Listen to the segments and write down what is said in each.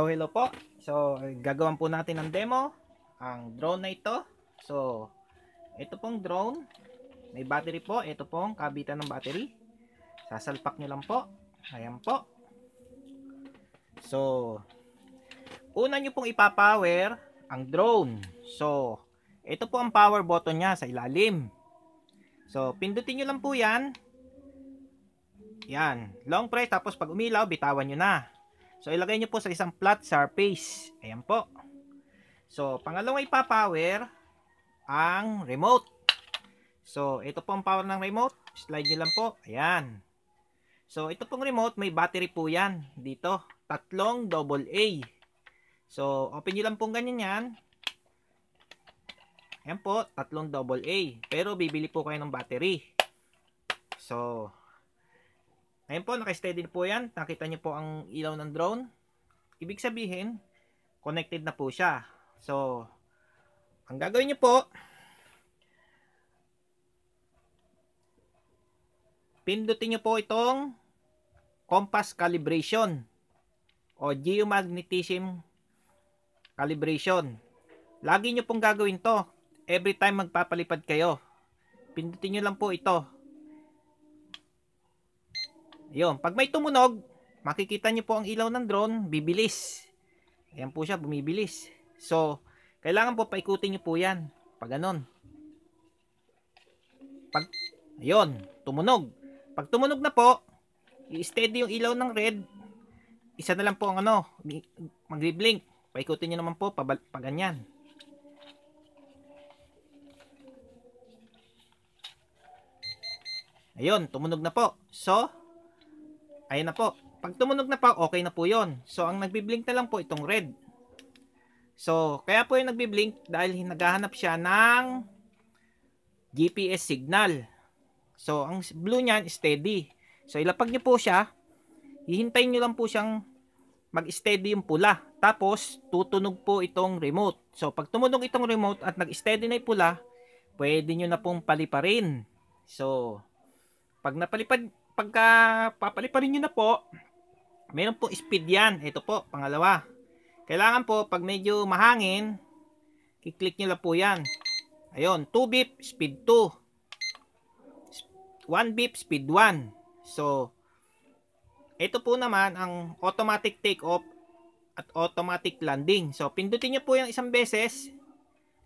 So, oh, hello po. So, eh, gagawin po natin ng demo ang drone na ito. So, ito pong drone. May battery po. Ito pong kabitan ng battery. Sasalpak niyo lang po. Ayun po. So, una niyo pong ipapower ang drone. So, ito po ang power button niya sa ilalim. So, pindutin niyo lang po yan. Yan. Long press. Tapos pag umilaw, bitawan niyo na. So, ilagay nyo po sa isang flat surface. Ayan po. So, pangalawang ipapower ang remote. So, ito po ang power ng remote. Slide nyo lang po. Ayan. So, ito pong remote, may battery po yan. Dito. Tatlong double A. So, open nyo lang pong ganyan yan. Ayan po, tatlong double A. Pero, bibili po kayo ng battery. So, ngayon po, naka-steady po yan. Nakita nyo po ang ilaw ng drone. Ibig sabihin, connected na po siya. So, ang gagawin nyo po, pindutin nyo po itong compass calibration o geomagnetism calibration. Lagi nyo pong gagawin to every time magpapalipad kayo. Pindutin nyo lang po ito. Ayun, pag may tumunog, makikita nyo po ang ilaw ng drone, bibilis. Ayan po siya, bumibilis. So, kailangan po paikutin nyo po yan. Pag ganun. Pag, ayun, tumunog. Pag tumunog na po, i-steady yung ilaw ng red, isa na lang po ang ano, mag-blink. Paikutin nyo naman po, pag, pag ganyan. Ayun, tumunog na po. So, Ayan na po. Pag tumunog na po, okay na po yon. So, ang nagbiblink na lang po itong red. So, kaya po yung nagbiblink dahil naghahanap siya ng GPS signal. So, ang blue niyan, steady. So, ilapag niyo po siya. Hihintayin niyo lang po siyang mag-steady yung pula. Tapos, tutunog po itong remote. So, pag tumunog itong remote at nag-steady na yung pula, pwede niyo na pong paliparin. So, pag napalipad pagka papaliparin nyo na po, meron po speed yan. Ito po, pangalawa. Kailangan po, pag medyo mahangin, kiklik nyo lang po yan. Ayun, 2 beep, speed 2. 1 beep, speed 1. So, ito po naman ang automatic take off at automatic landing. So, pindutin nyo po yung isang beses,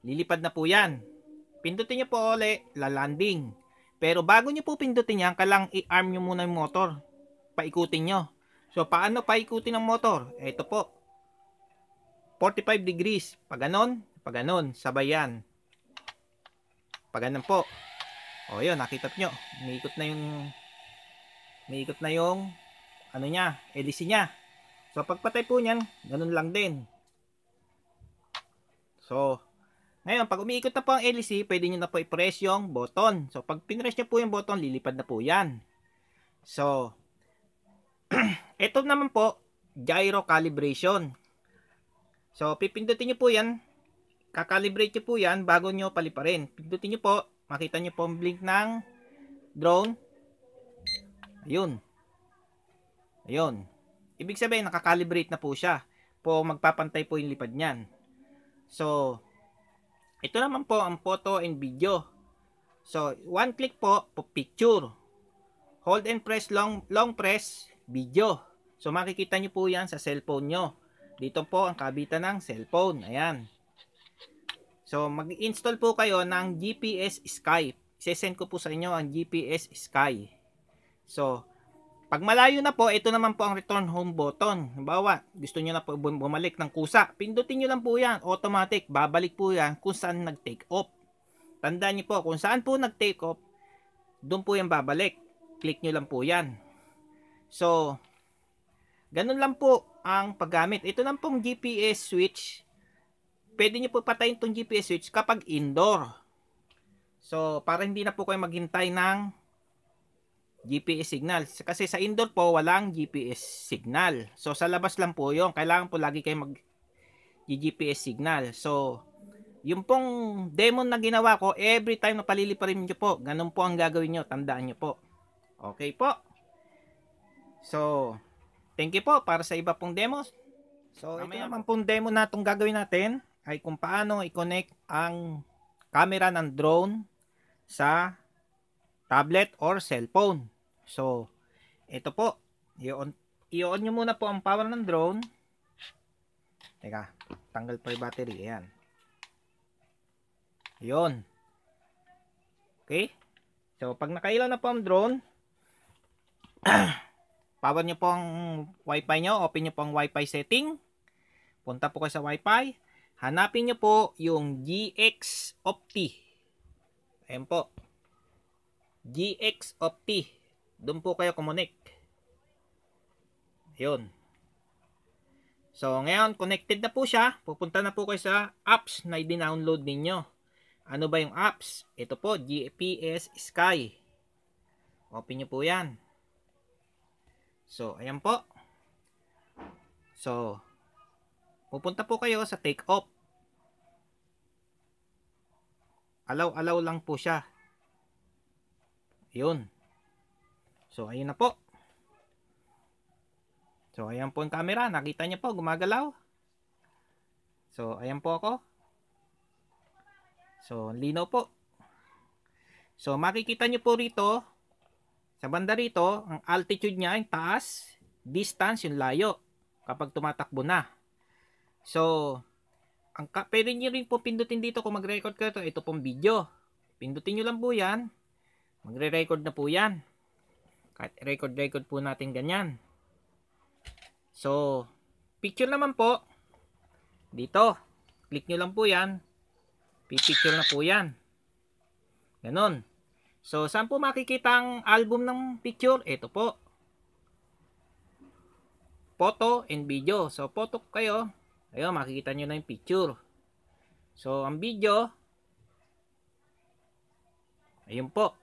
lilipad na po yan. Pindutin nyo po ulit, lalanding. Pero bago nyo po pindutin yan, kailang i-arm nyo muna yung motor. Paikutin nyo. So, paano paikutin ang motor? Ito po. 45 degrees. Pag ganon, pag ganon, sabay yan. Pag ganon po. O, yun, nakita nyo. Umiikot na yung, umiikot na yung, ano niya, LC niya. So, pagpatay po niyan, ganun lang din. So, ngayon, pag umiikot na po ang LEC, pwede nyo na po i-press yung button. So, pag pinress nyo po yung button, lilipad na po yan. So, ito naman po, gyro calibration. So, pipindutin nyo po yan. Kakalibrate nyo po yan bago nyo paliparin. Pindutin nyo po, makita nyo po ang blink ng drone. Ayun. Ayun. Ibig sabihin, nakakalibrate na po siya. Po, magpapantay po yung lipad niyan. So, ito naman po ang photo and video. So, one click po, po picture. Hold and press long, long press, video. So, makikita nyo po yan sa cellphone nyo. Dito po ang kabitan ng cellphone. Ayan. So, mag-install po kayo ng GPS Sky. Isesend ko po sa inyo ang GPS Sky. So, pag malayo na po, ito naman po ang return home button. Halimbawa, gusto nyo na po bumalik ng kusa. Pindutin nyo lang po yan. Automatic. Babalik po yan kung saan nag-take off. Tandaan nyo po, kung saan po nag-take off, doon po yan babalik. Click nyo lang po yan. So, ganun lang po ang paggamit. Ito lang pong GPS switch. Pwede nyo po patayin tong GPS switch kapag indoor. So, para hindi na po kayo maghintay ng GPS signal. Kasi sa indoor po, walang GPS signal. So, sa labas lang po yun. Kailangan po lagi kayo mag GPS signal. So, yung pong demo na ginawa ko, every time na paliliparin nyo po, ganun po ang gagawin nyo. Tandaan nyo po. Okay po. So, thank you po para sa iba pong demos. So, ito naman pong demo na itong gagawin natin ay kung paano i-connect ang camera ng drone sa tablet or cellphone. So, ito po. I-on, i nyo muna po ang power ng drone. Teka, tanggal po yung battery. Ayan. Yun. Okay? So, pag nakailan na po ang drone, power nyo po ang wifi nyo. Open nyo po ang wifi setting. Punta po kayo sa wifi. Hanapin nyo po yung GX Opti. Ayan po. GX Opti. Doon po kayo kumunik. Yun. So, ngayon, connected na po siya. Pupunta na po kayo sa apps na i-download ninyo. Ano ba yung apps? Ito po, GPS Sky. Open nyo po yan. So, ayan po. So, pupunta po kayo sa take off. Alaw-alaw lang po siya. Yun. So, ayun na po. So, ayan po ang camera. Nakita niyo po, gumagalaw. So, ayan po ako. So, lino po. So, makikita niyo po rito, sa banda rito, ang altitude niya, yung taas, distance, yung layo, kapag tumatakbo na. So, ang ka pwede niyo rin po pindutin dito kung mag-record ka ito, ito pong video. Pindutin niyo lang po yan. Magre-record na po yan record-record po natin ganyan. So, picture naman po. Dito. Click nyo lang po yan. picture na po yan. Ganon. So, saan po makikita ang album ng picture? Ito po. Photo and video. So, photo kayo. Ayun, makikita nyo na yung picture. So, ang video. Ayun po.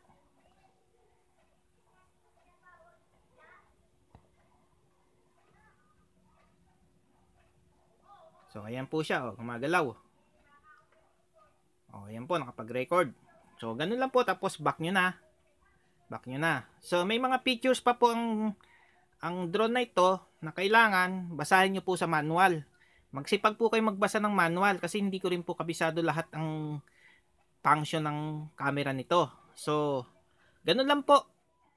So, ayan po siya, oh, gumagalaw. Oh, ayan po, nakapag-record. So, ganun lang po, tapos back nyo na. Back nyo na. So, may mga features pa po ang, ang drone na ito na kailangan, basahin nyo po sa manual. Magsipag po kayo magbasa ng manual kasi hindi ko rin po kabisado lahat ang function ng camera nito. So, ganun lang po.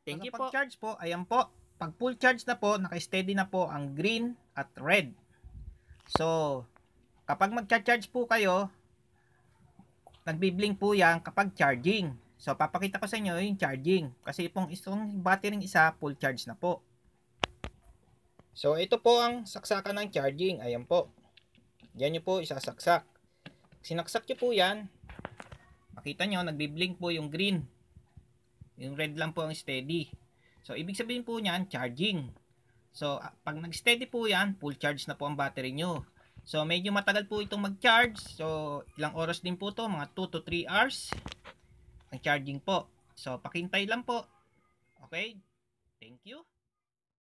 Thank you po. Pag-charge po, ayan po. Pag full charge na po, naka-steady na po ang green at red. So, kapag magcha-charge po kayo, nagbibling po yan kapag charging. So, papakita ko sa inyo yung charging. Kasi pong itong battery ng isa, full charge na po. So, ito po ang saksakan ng charging. Ayan po. Yan nyo po isasaksak. Sinaksak nyo po yan. Makita nyo, nagbiblink po yung green. Yung red lang po ang steady. So, ibig sabihin po niyan, charging. So, ah, pag nag-steady po yan, full charge na po ang battery nyo. So, medyo matagal po itong mag-charge. So, ilang oras din po to mga 2 to 3 hours ang charging po. So, pakintay lang po. Okay? Thank you.